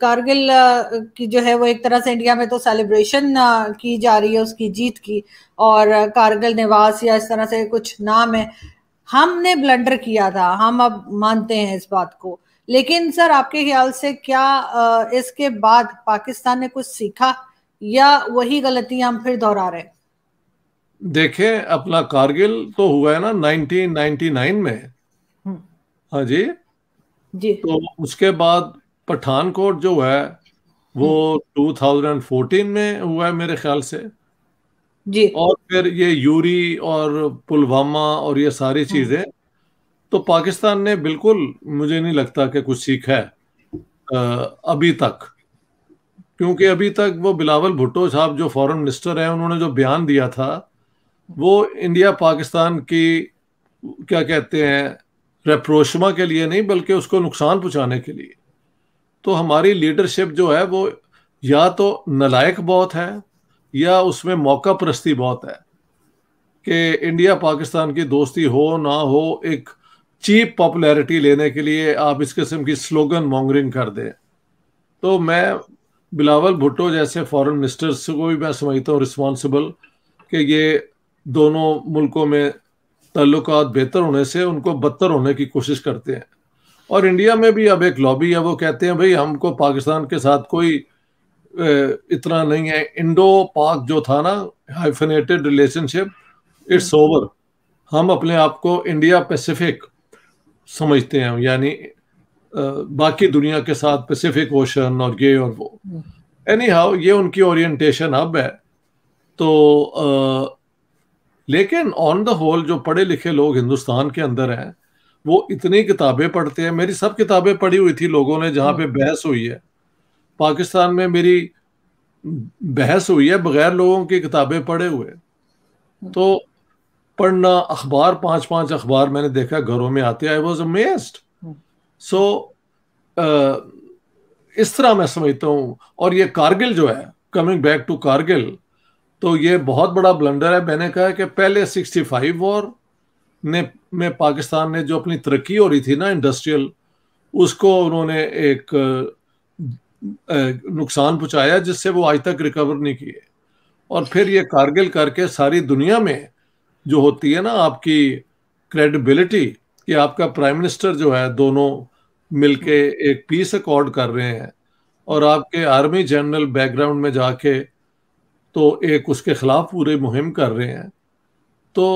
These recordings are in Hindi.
कारगिल की जो है वो एक तरह से इंडिया में तो सेलिब्रेशन की जा रही है उसकी जीत की और कारगिल निवास या इस तरह से कुछ नाम है हमने ब्लंडर किया था हम अब मानते हैं इस बात को लेकिन सर आपके ख्याल से क्या इसके बाद पाकिस्तान ने कुछ सीखा या वही गलतियां हम फिर दोहरा रहे देखें अपना कारगिल तो हुआ है ना 1999 में हम्म। हाँ जी जी तो उसके बाद पठानकोट जो है वो 2014 में हुआ है मेरे ख्याल से जी और फिर ये यूरी और पुलवामा और ये सारी हम्म। चीजें तो पाकिस्तान ने बिल्कुल मुझे नहीं लगता कि कुछ सीखा है अभी तक क्योंकि अभी तक वो बिलावल भुट्टो साहब जो फॉरेन मिनिस्टर हैं उन्होंने जो बयान दिया था वो इंडिया पाकिस्तान की क्या कहते हैं रेप्रोशमा के लिए नहीं बल्कि उसको नुकसान पहुंचाने के लिए तो हमारी लीडरशिप जो है वो या तो नलायक बहुत है या उसमें मौका प्रस्ती बहुत है कि इंडिया पाकिस्तान की दोस्ती हो ना हो एक चीप पॉपुलैरिटी लेने के लिए आप इस किस्म की स्लोगन मॉन्गरिंग कर दें तो मैं बिलावल भुट्टो जैसे फॉरेन मिनिस्टर्स को भी मैं समझता हूँ रिस्पॉन्सिबल कि ये दोनों मुल्कों में ताल्लुक बेहतर होने से उनको बदतर होने की कोशिश करते हैं और इंडिया में भी अब एक लॉबी है वो कहते हैं भाई हमको पाकिस्तान के साथ कोई इतना नहीं है इंडो पाक जो था ना हाइफिनेटेड रिलेशनशिप इट्स ओवर हम अपने आप को इंडिया पैसिफिक समझते हैं यानी बाकी दुनिया के साथ पैसिफिक ओशन और ये और वो एनी हम्म। हाउ ये उनकी ओरिएंटेशन अब है तो आ, लेकिन ऑन द होल जो पढ़े लिखे लोग हिंदुस्तान के अंदर हैं वो इतनी किताबें पढ़ते हैं मेरी सब किताबें पढ़ी हुई थी लोगों ने जहाँ पे हम्म। बहस हुई है पाकिस्तान में मेरी बहस हुई है बगैर लोगों की किताबें पढ़े हुए हम्म। तो पढ़ना अखबार पांच पांच अखबार मैंने देखा घरों में आते आई वॉज अमेस्ड सो इस तरह मैं समझता हूँ और ये कारगिल जो है कमिंग बैक टू कारगिल तो ये बहुत बड़ा ब्लंडर है मैंने कहा कि पहले फाइव वॉर ने में पाकिस्तान ने जो अपनी तरक्की हो रही थी ना इंडस्ट्रियल उसको उन्होंने एक नुकसान पहुंचाया जिससे वो आज तक रिकवर नहीं किए और फिर ये कारगिल करके सारी दुनिया में जो होती है ना आपकी क्रेडिबिलिटी कि आपका प्राइम मिनिस्टर जो है दोनों मिलके एक पीस अकॉर्ड कर रहे हैं और आपके आर्मी जनरल बैकग्राउंड में जाके तो एक उसके खिलाफ पूरे मुहिम कर रहे हैं तो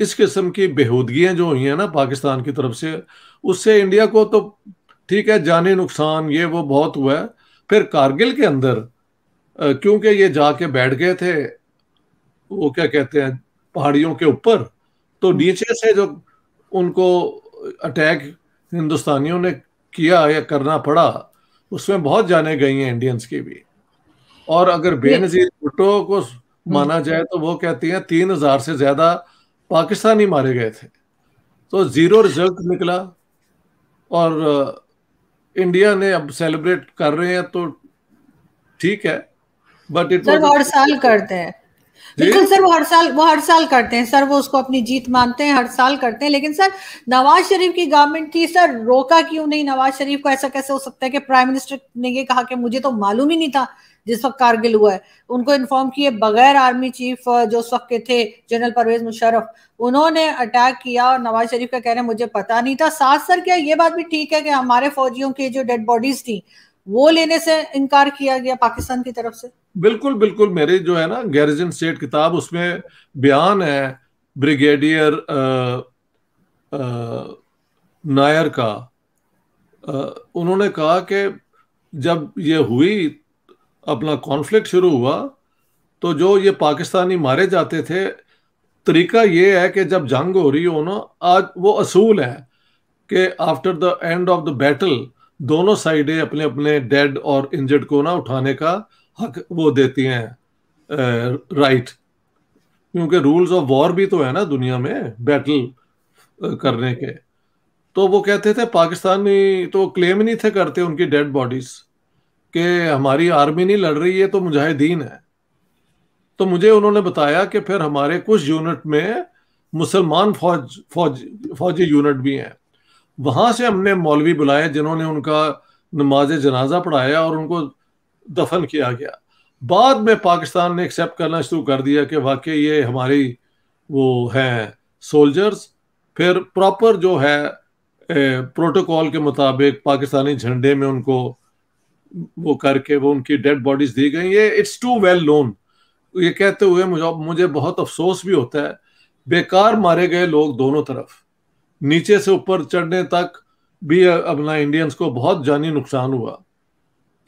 इस किस्म की बेहूदगियाँ जो हुई हैं ना पाकिस्तान की तरफ से उससे इंडिया को तो ठीक है जानी नुकसान ये वो बहुत हुआ है फिर कारगिल के अंदर क्योंकि ये जाके बैठ गए थे वो क्या कहते हैं पहाड़ियों के ऊपर तो हम्म। नीचे से जो उनको अटैक हिंदुस्तानियों ने किया या करना पड़ा उसमें बहुत जाने गई हैं इंडियंस की भी और अगर बेनजीर भुट्टो को हम्म। माना जाए तो वो कहती हैं तीन हजार से ज्यादा पाकिस्तानी मारे गए थे तो ज़ीरो रिजल्ट निकला और इंडिया ने अब सेलिब्रेट कर रहे हैं तो ठीक है बट इट और साल करते हैं बिल्कुल सर वो हर साल वो हर साल करते हैं सर वो उसको अपनी जीत मानते हैं हर साल करते हैं लेकिन सर नवाज शरीफ की गवर्नमेंट थी सर रोका क्यों नहीं नवाज शरीफ को ऐसा कैसे हो सकता है कि प्राइम मिनिस्टर ने ये कहा कि मुझे तो मालूम ही नहीं था जिस वक्त कारगिल हुआ है उनको इन्फॉर्म किए बगैर आर्मी चीफ जो उस वक्त के थे जनरल परवेज मुशरफ उन्होंने अटैक किया और नवाज शरीफ का कहना मुझे पता नहीं था साथ सर क्या ये बात भी ठीक है कि हमारे फौजियों की जो डेड बॉडीज थी वो लेने से इनकार किया गया पाकिस्तान की तरफ से बिल्कुल बिल्कुल मेरी जो है ना गैरिजन स्टेट किताब उसमें बयान है ब्रिगेडियर नायर का आ, उन्होंने कहा कि जब ये हुई अपना कॉन्फ्लिक्ट शुरू हुआ तो जो ये पाकिस्तानी मारे जाते थे तरीका ये है कि जब जंग हो रही हो ना आज वो असूल है कि after the end of the battle दोनों साइडें अपने अपने डेड और इंजर्ड को ना उठाने का हक वो देती हैं राइट क्योंकि रूल्स ऑफ वॉर भी तो है ना दुनिया में बैटल करने के तो वो कहते थे पाकिस्तानी तो क्लेम नहीं थे करते उनकी डेड बॉडीज के हमारी आर्मी नहीं लड़ रही है तो मुजाहिदीन है तो मुझे उन्होंने बताया कि फिर हमारे कुछ यूनिट में मुसलमान फौज फौज फौजी यूनिट भी हैं वहां से हमने मौलवी बुलाए जिन्होंने उनका नमाज जनाजा पढ़ाया और उनको दफन किया गया बाद में पाकिस्तान ने एक्सेप्ट करना शुरू कर दिया कि वाकई ये हमारी वो हैं सोल्जर्स फिर प्रॉपर जो है प्रोटोकॉल के मुताबिक पाकिस्तानी झंडे में उनको वो करके वो उनकी डेड बॉडीज दी गई ये इट्स टू वेल नोन ये कहते हुए मुझे मुझे बहुत अफसोस भी होता है बेकार मारे गए लोग दोनों तरफ नीचे से ऊपर चढ़ने तक भी अपना इंडियंस को बहुत जानी नुकसान हुआ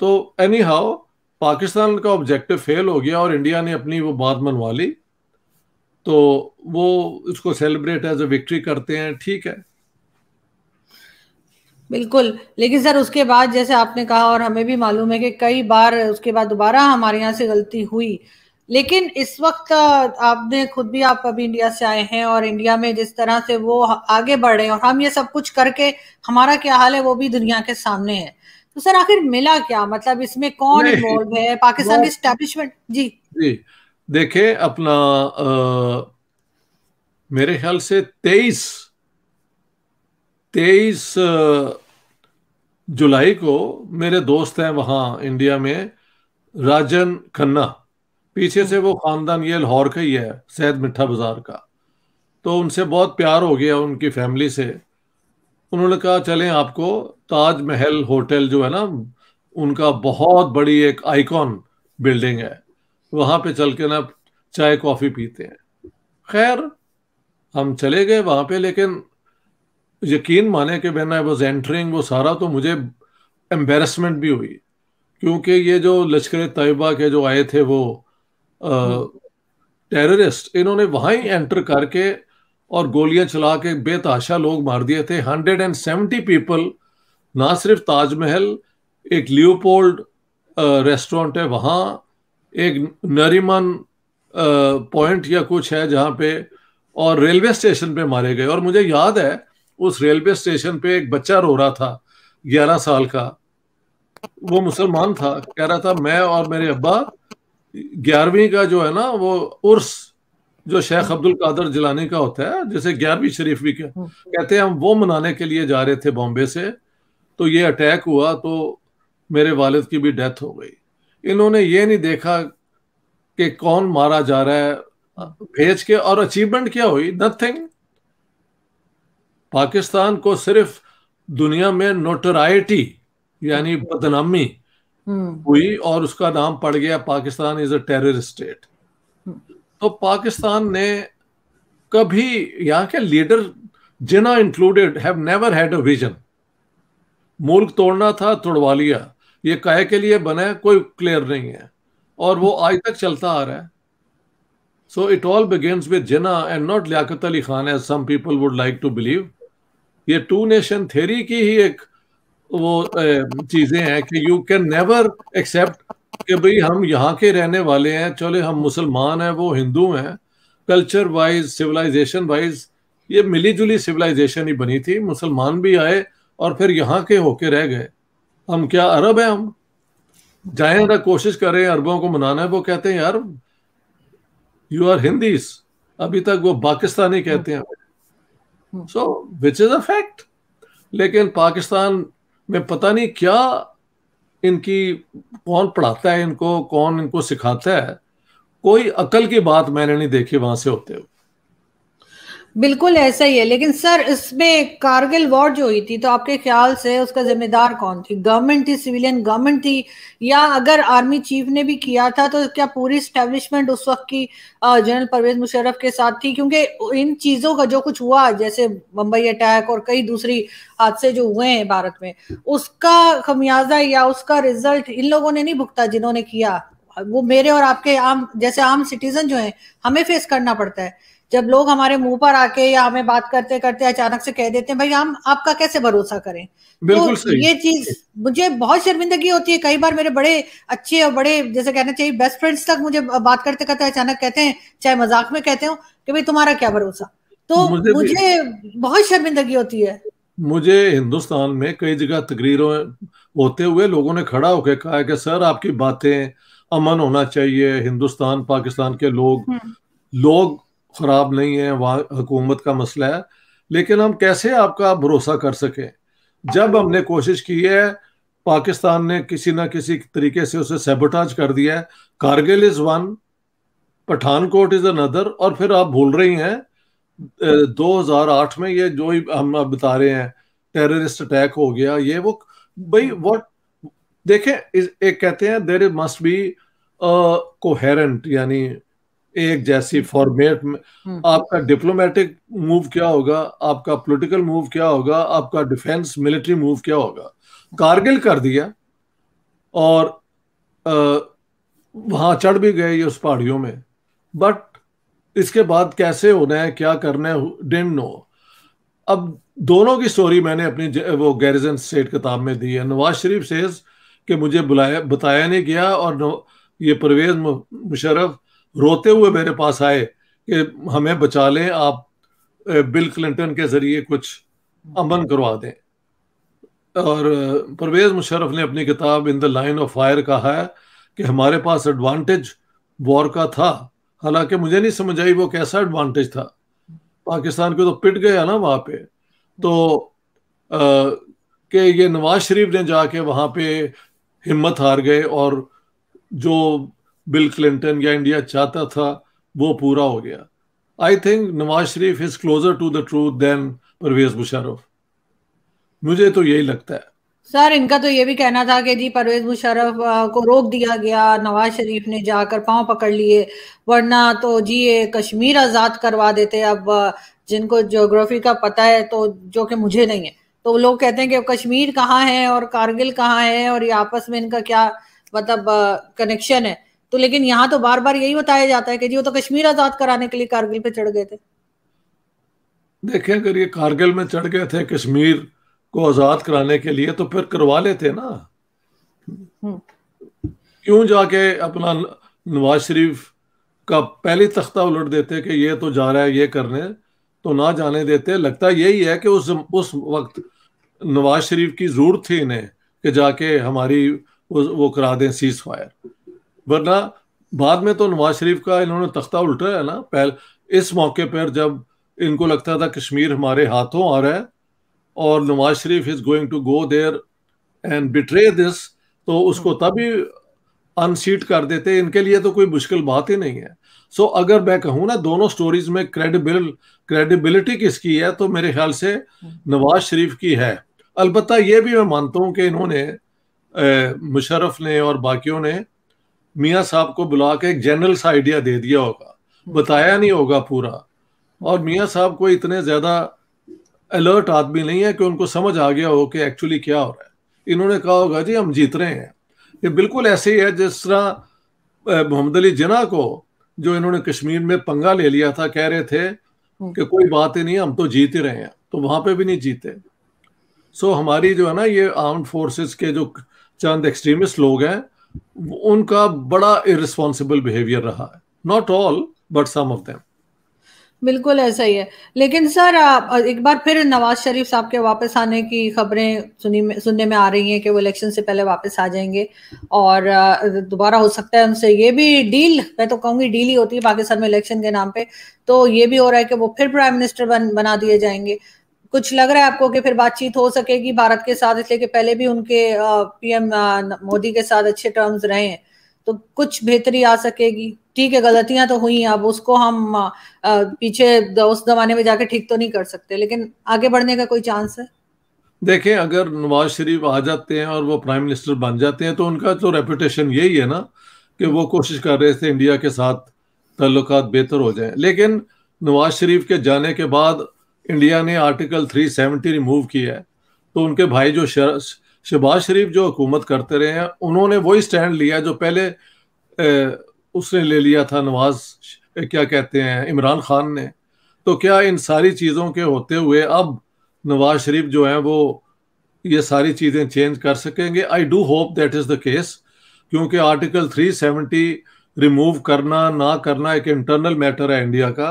तो एनी हाउ पाकिस्तान का ऑब्जेक्टिव फेल हो गया और इंडिया ने अपनी वो बात मनवा ली तो वो इसको सेलिब्रेट एज ए विक्ट्री करते हैं ठीक है बिल्कुल लेकिन सर उसके बाद जैसे आपने कहा और हमें भी मालूम है कि कई बार उसके बाद दोबारा हमारे यहाँ से गलती हुई लेकिन इस वक्त आपने खुद भी आप अभी इंडिया से आए हैं और इंडिया में जिस तरह से वो आगे बढ़ रहे हैं और हम ये सब कुछ करके हमारा क्या हाल है वो भी दुनिया के सामने है तो सर आखिर मिला क्या मतलब इसमें कौन इन्वॉल्व है पाकिस्तान की स्टैब्लिशमेंट जी जी देखे अपना आ, मेरे ख्याल से तेईस तेईस जुलाई को मेरे दोस्त हैं वहाँ इंडिया में राजन खन्ना पीछे से वो खानदान ये लाहौर का ही है सैद मिठा बाजार का तो उनसे बहुत प्यार हो गया उनकी फैमिली से उन्होंने कहा चलें आपको ताजमहल होटल जो है ना उनका बहुत बड़ी एक आइकॉन बिल्डिंग है वहां पे चल के ना चाय कॉफ़ी पीते हैं खैर हम चले गए वहां पे लेकिन यकीन माने कि बिना आई वॉज एंटरिंग वो सारा तो मुझे एम्बेरसमेंट भी हुई क्योंकि ये जो लश्कर तयबा के जो आए थे वो टेररिस्ट इन्होंने वहाँ ही एंटर करके और गोलियां चला के बेताशा लोग मार दिए थे 170 पीपल ना सिर्फ ताजमहल एक लियोपोल्ड रेस्टोरेंट है वहाँ एक नरीमन पॉइंट या कुछ है जहाँ पे और रेलवे स्टेशन पे मारे गए और मुझे याद है उस रेलवे स्टेशन पे एक बच्चा रो रहा था ग्यारह साल का वो मुसलमान था कह रहा था मैं और मेरे अब्बा ग्यारहवीं का जो है ना वो उर्स जो शेख अब्दुल कादर जिलानी का होता है जिसे ग्यारहवीं शरीफ भी कह, हम्म। कहते हैं हम वो मनाने के लिए जा रहे थे बॉम्बे से तो ये अटैक हुआ तो मेरे वालिद की भी डेथ हो गई इन्होंने ये नहीं देखा कि कौन मारा जा रहा है भेज के और अचीवमेंट क्या हुई नथिंग पाकिस्तान को सिर्फ दुनिया में नोटराइटी यानी बदनामी हम्म। हुई और उसका नाम पड़ गया Pakistan is a terrorist state तो पाकिस्तान ने कभी यहाँ के leader Jinnah included have never had a vision मुल्क तोड़ना था तोड़वा लिया ये कहे के लिए बने कोई क्लियर नहीं है और वो आज तक चलता आ रहा है so it all begins with Jinnah and not Liaquat Ali Khan as some people would like to believe ये टू नेशन थेरी की ही एक वो चीज़ें हैं कि यू कैन नेवर एक्सेप्ट कि भाई हम यहाँ के रहने वाले हैं चले हम मुसलमान हैं वो हिंदू हैं कल्चर वाइज सिविलाइजेशन वाइज ये मिली जुली सिविलाइजेशन ही बनी थी मुसलमान भी आए और फिर यहाँ के होके रह गए हम क्या अरब हैं हम जाए अगर कोशिश करें अरबों को मनाना है वो कहते हैं यार यू आर हिंदी अभी तक वो पाकिस्तानी कहते हैं सो विच इज अ फैक्ट लेकिन पाकिस्तान में पता नहीं क्या इनकी कौन पढ़ाता है इनको कौन इनको सिखाता है कोई अकल की बात मैंने नहीं देखी वहां से होते हुए बिल्कुल ऐसा ही है लेकिन सर इसमें कारगिल वॉर जो हुई थी तो आपके ख्याल से उसका जिम्मेदार कौन थी गवर्नमेंट थी सिविलियन गवर्नमेंट थी या अगर आर्मी चीफ ने भी किया था तो क्या पूरी स्टैब्लिशमेंट उस वक्त की जनरल परवेज मुशर्रफ के साथ थी क्योंकि इन चीजों का जो कुछ हुआ जैसे बम्बई अटैक और कई दूसरी हादसे जो हुए हैं भारत में उसका खमियाजा या उसका रिजल्ट इन लोगों ने नहीं भुगता जिन्होंने किया वो मेरे और आपके आम जैसे आम सिटीजन जो है हमें फेस करना पड़ता है जब लोग हमारे मुंह पर आके या हमें बात करते करते अचानक से कह देते हैं भाई हम आपका कैसे भरोसा करें तो ये चीज मुझे बहुत शर्मिंदगी होती है कई बार मेरे बड़े अच्छे और बड़े जैसे कहना चाहिए बेस्ट फ्रेंड्स तक मुझे बात करते करते अचानक कहते हैं चाहे मजाक में कहते हो कि भाई तुम्हारा क्या भरोसा तो मुझे, मुझे बहुत शर्मिंदगी होती है मुझे हिंदुस्तान में कई जगह तकरीरों होते हुए लोगों ने खड़ा होकर कहा कि सर आपकी बातें अमन होना चाहिए हिंदुस्तान पाकिस्तान के लोग हम्म। लोग ख़राब नहीं है वहाँ हुकूमत का मसला है लेकिन हम कैसे आपका भरोसा कर सकें जब हमने कोशिश की है पाकिस्तान ने किसी ना किसी तरीके से उसे सेबोटाज कर दिया है Kargil is one Pathankot is another और फिर आप भूल रही हैं 2008 में ये जो ही हम आप बता रहे हैं टेररिस्ट अटैक हो गया ये वो भाई व्हाट देखें एक कहते हैं देर मस्ट बी कोहेरेंट यानी एक जैसी फॉर्मेट हम्म। में हम्म। आपका डिप्लोमेटिक मूव क्या होगा आपका पॉलिटिकल मूव क्या होगा आपका डिफेंस मिलिट्री मूव क्या होगा कारगिल कर दिया और वहां चढ़ भी गए ये उस पहाड़ियों में बट इसके बाद कैसे होना है क्या करना है डेंट नो अब दोनों की स्टोरी मैंने अपनी वो गैरिजन स्टेट किताब में दी है नवाज शरीफ सेज कि मुझे बुलाया बताया नहीं गया और ये परवेज मुशरफ रोते हुए मेरे पास आए कि हमें बचा लें आप बिल क्लिंटन के ज़रिए कुछ अमन करवा दें और परवेज़ मुशरफ ने अपनी किताब in the line of fire कहा है कि हमारे पास एडवांटेज वॉर का था हालांकि मुझे नहीं समझ आई वो कैसा एडवांटेज था पाकिस्तान के तो पिट गया ना वहाँ पे तो कि ये नवाज शरीफ ने जाके वहाँ पे हिम्मत हार गए और जो बिल क्लिंटन या इंडिया चाहता था वो पूरा हो गया I think Nawaz Sharif is closer to the truth than Pervez Musharraf मुझे तो यही लगता है सर इनका तो ये भी कहना था कि जी परवेज मुशरफ को रोक दिया गया नवाज शरीफ ने जाकर पांव पकड़ लिए वरना तो जी ये कश्मीर आज़ाद करवा देते अब जिनको जोग्राफी का पता है तो जो कि मुझे नहीं है तो लोग कहते हैं कि कश्मीर कहाँ है और कारगिल कहाँ है और ये आपस में इनका क्या मतलब कनेक्शन है तो लेकिन यहाँ तो बार बार यही बताया जाता है कि जी वो तो कश्मीर आजाद कराने के लिए कारगिल पे चढ़ गए थे देखिए अगर ये कारगिल में चढ़ गए थे कश्मीर को आजाद कराने के लिए तो फिर करवा लेते ना हम्म। क्यों जाके अपना नवाज शरीफ का पहली तख्ता उलट देते कि ये तो जा रहा है ये करने तो ना जाने देते लगता यही है कि उस उस वक्त नवाज शरीफ की जरूरत थी इन्हें कि जाके हमारी वो, करा दें सीज फायर वरना बाद में तो नवाज शरीफ का इन्होंने तख्ता उल्टा है ना पहले इस मौके पर जब इनको लगता था कश्मीर हमारे हाथों आ रहा है और Nawaz Sharif is going to go there and betray this तो उसको हम्म। तभी अनसीट कर देते इनके लिए तो कोई मुश्किल बात ही नहीं है सो so, अगर मैं कहूँ ना दोनों स्टोरीज में क्रेडिबिल क्रेडिबिलिटी किसकी है तो मेरे ख्याल से हम्म। नवाज शरीफ की है अलबत्त ये भी मैं मानता हूँ कि इन्होंने मुशरफ ने और बाकियों ने मियाँ साहब को बुला के एक जनरल सा आइडिया दे दिया होगा बताया नहीं होगा पूरा और मियाँ साहब को इतने ज़्यादा अलर्ट आदमी नहीं है कि उनको समझ आ गया हो कि एक्चुअली क्या हो रहा है इन्होंने कहा होगा जी हम जीत रहे हैं ये बिल्कुल ऐसे ही है जिस तरह मोहम्मद अली जिना को जो इन्होंने कश्मीर में पंगा ले लिया था कह रहे थे कि हम्म। कोई बात ही नहीं हम तो जीत ही रहे हैं तो वहां पे भी नहीं जीते सो हमारी जो है ना ये आर्म फोर्सेस के जो चंद एक्सट्रीमिस्ट लोग हैं उनका बड़ा इरिस्पॉन्सिबल बिहेवियर रहा है not all but some of them बिल्कुल ऐसा ही है लेकिन सर एक बार फिर नवाज शरीफ साहब के वापस आने की खबरें सुनी में, सुनने में आ रही हैं कि वो इलेक्शन से पहले वापस आ जाएंगे और दोबारा हो सकता है उनसे ये भी डील मैं तो कहूंगी डील ही होती है पाकिस्तान में इलेक्शन के नाम पे तो ये भी हो रहा है कि वो फिर प्राइम मिनिस्टर बन बना दिए जाएंगे कुछ लग रहा है आपको कि फिर बातचीत हो सकेगी भारत के साथ इसलिए कि पहले भी उनके पीएम मोदी के साथ अच्छे टर्म्स रहे हैं तो कुछ बेहतरी आ सकेगी ठीक है गलतियां तो हुई हैं अब उसको हम पीछे उस जमाने में जाके ठीक तो नहीं कर सकते लेकिन आगे बढ़ने का कोई चांस है देखें अगर नवाज शरीफ आ जाते हैं और वो प्राइम मिनिस्टर बन जाते हैं तो उनका तो रेपुटेशन यही है ना कि वो कोशिश कर रहे थे इंडिया के साथ तल्लुक बेहतर हो जाए लेकिन नवाज शरीफ के जाने के बाद इंडिया ने आर्टिकल 370 रिमूव किया है तो उनके भाई जो शहबाज शरीफ जो हुकूमत करते रहे हैं उन्होंने वही स्टैंड लिया जो पहले ए, उसने ले लिया था नवाज क्या कहते हैं इमरान खान ने तो क्या इन सारी चीज़ों के होते हुए अब नवाज शरीफ जो हैं वो ये सारी चीज़ें चेंज कर सकेंगे I do hope that is the case क्योंकि आर्टिकल 370 रिमूव करना ना करना एक इंटरनल मैटर है इंडिया का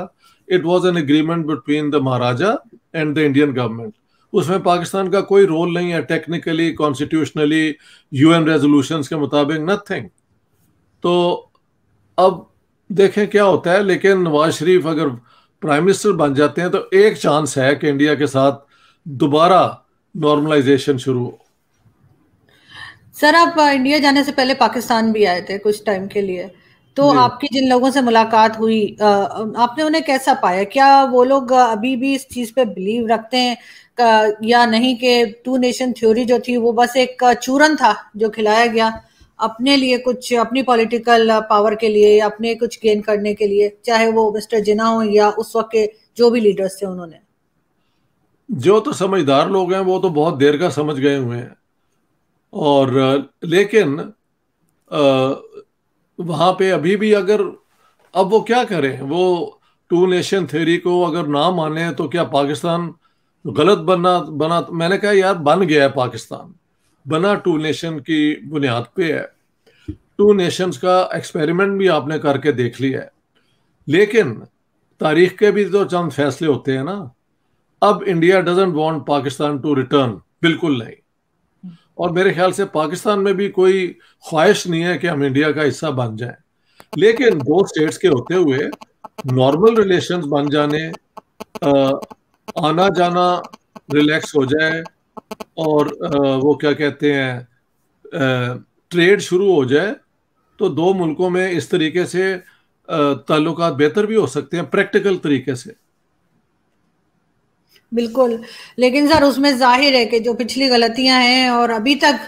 it was an agreement between the Maharaja and the Indian government उसमें पाकिस्तान का कोई रोल नहीं है टेक्निकली कॉन्स्टिट्यूशनली यूएन रेजोल्यूशन के मुताबिक नथिंग तो अब देखें क्या होता है लेकिन नवाज शरीफ अगर प्राइम मिनिस्टर बन जाते हैं तो एक चांस है कि इंडिया के साथ दोबारा नॉर्मलाइजेशन शुरू हो सर आप इंडिया uh, जाने से पहले पाकिस्तान भी आए थे कुछ टाइम के लिए तो आपकी जिन लोगों से मुलाकात हुई आपने उन्हें कैसा पाया क्या वो लोग अभी भी इस चीज पे बिलीव रखते हैं या नहीं कि टू नेशन थ्योरी जो थी वो बस एक चूरन था जो खिलाया गया अपने लिए कुछ अपनी पॉलिटिकल पावर के लिए अपने कुछ गेन करने के लिए चाहे वो मिस्टर जिना हो या उस वक्त के जो भी लीडर्स थे उन्होंने जो तो समझदार लोग हैं वो तो बहुत देर का समझ गए हुए हैं और लेकिन वहाँ पे अभी भी अगर अब वो क्या करें वो टू नेशन थ्योरी को अगर ना माने तो क्या पाकिस्तान गलत बना बना मैंने कहा यार बन गया है पाकिस्तान बना टू नेशन की बुनियाद पे है टू नेशंस का एक्सपेरिमेंट भी आपने करके देख लिया है लेकिन तारीख के भी तो चंद फैसले होते हैं ना अब India doesn't want Pakistan to return बिल्कुल नहीं और मेरे ख्याल से पाकिस्तान में भी कोई ख्वाहिश नहीं है कि हम इंडिया का हिस्सा बन जाएं लेकिन दो स्टेट्स के होते हुए नॉर्मल रिलेशन बन जाने आना जाना रिलैक्स हो जाए और वो क्या कहते हैं ट्रेड शुरू हो जाए तो दो मुल्कों में इस तरीके से ताल्लुक बेहतर भी हो सकते हैं प्रैक्टिकल तरीके से बिल्कुल लेकिन सर उसमें जाहिर है कि जो पिछली गलतियां हैं और अभी तक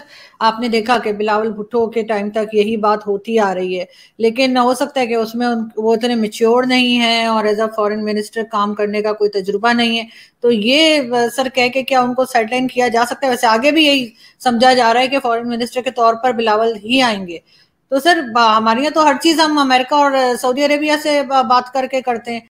आपने देखा कि बिलावल भुट्टो के टाइम तक यही बात होती आ रही है लेकिन हो सकता है कि उसमें उन वो इतने मिच्योर नहीं हैं और एज अ फॉरेन मिनिस्टर काम करने का कोई तजुर्बा नहीं है तो ये सर कह के क्या उनको सेटलाइन किया जा सकता है वैसे आगे भी यही समझा जा रहा है कि फ़ॉरन मिनिस्टर के तौर पर बिलावल ही आएंगे तो सर हमारे यहाँ तो हर चीज हम अमेरिका और सऊदी अरेबिया से बात करके करते हैं